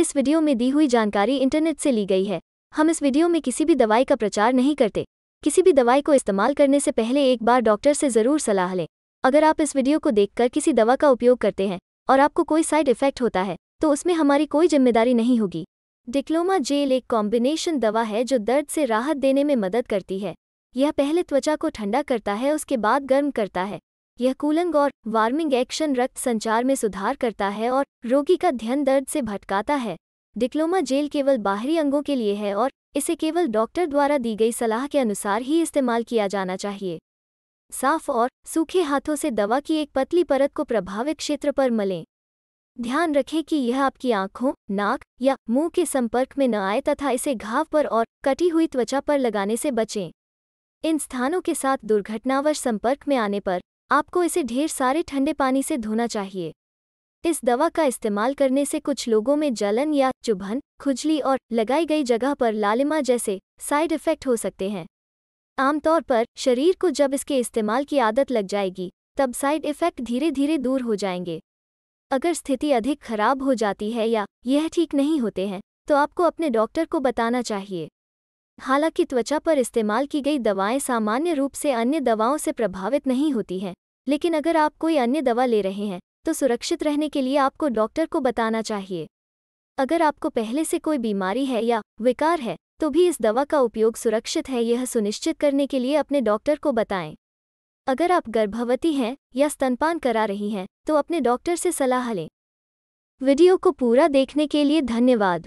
इस वीडियो में दी हुई जानकारी इंटरनेट से ली गई है हम इस वीडियो में किसी भी दवाई का प्रचार नहीं करते किसी भी दवाई को इस्तेमाल करने से पहले एक बार डॉक्टर से ज़रूर सलाह लें अगर आप इस वीडियो को देखकर किसी दवा का उपयोग करते हैं और आपको कोई साइड इफेक्ट होता है तो उसमें हमारी कोई जिम्मेदारी नहीं होगी डिक्लोमा जेल एक कॉम्बिनेशन दवा है जो दर्द से राहत देने में मदद करती है यह पहले त्वचा को ठंडा करता है उसके बाद गर्म करता है यह कूलिंग और वार्मिंग एक्शन रक्त संचार में सुधार करता है और रोगी का ध्यान दर्द से भटकाता है डिक्लोमा जेल केवल बाहरी अंगों के लिए है और इसे केवल डॉक्टर द्वारा दी गई सलाह के अनुसार ही इस्तेमाल किया जाना चाहिए साफ और सूखे हाथों से दवा की एक पतली परत को प्रभावित क्षेत्र पर मलें ध्यान रखें कि यह आपकी आंखों नाक या मुंह के संपर्क में न आए तथा इसे घाव पर और कटी हुई त्वचा पर लगाने से बचें इन स्थानों के साथ दुर्घटनावश संपर्क में आने पर आपको इसे ढेर सारे ठंडे पानी से धोना चाहिए इस दवा का इस्तेमाल करने से कुछ लोगों में जलन या चुभन खुजली और लगाई गई जगह पर लालिमा जैसे साइड इफ़ेक्ट हो सकते हैं आमतौर पर शरीर को जब इसके इस्तेमाल की आदत लग जाएगी तब साइड इफ़ेक्ट धीरे धीरे दूर हो जाएंगे अगर स्थिति अधिक खराब हो जाती है या यह ठीक नहीं होते हैं तो आपको अपने डॉक्टर को बताना चाहिए हालांकि त्वचा पर इस्तेमाल की गई दवाएं सामान्य रूप से अन्य दवाओं से प्रभावित नहीं होती हैं लेकिन अगर आप कोई अन्य दवा ले रहे हैं तो सुरक्षित रहने के लिए आपको डॉक्टर को बताना चाहिए अगर आपको पहले से कोई बीमारी है या विकार है तो भी इस दवा का उपयोग सुरक्षित है यह सुनिश्चित करने के लिए अपने डॉक्टर को बताएं अगर आप गर्भवती हैं या स्तनपान करा रही हैं तो अपने डॉक्टर से सलाह लें वीडियो को पूरा देखने के लिए धन्यवाद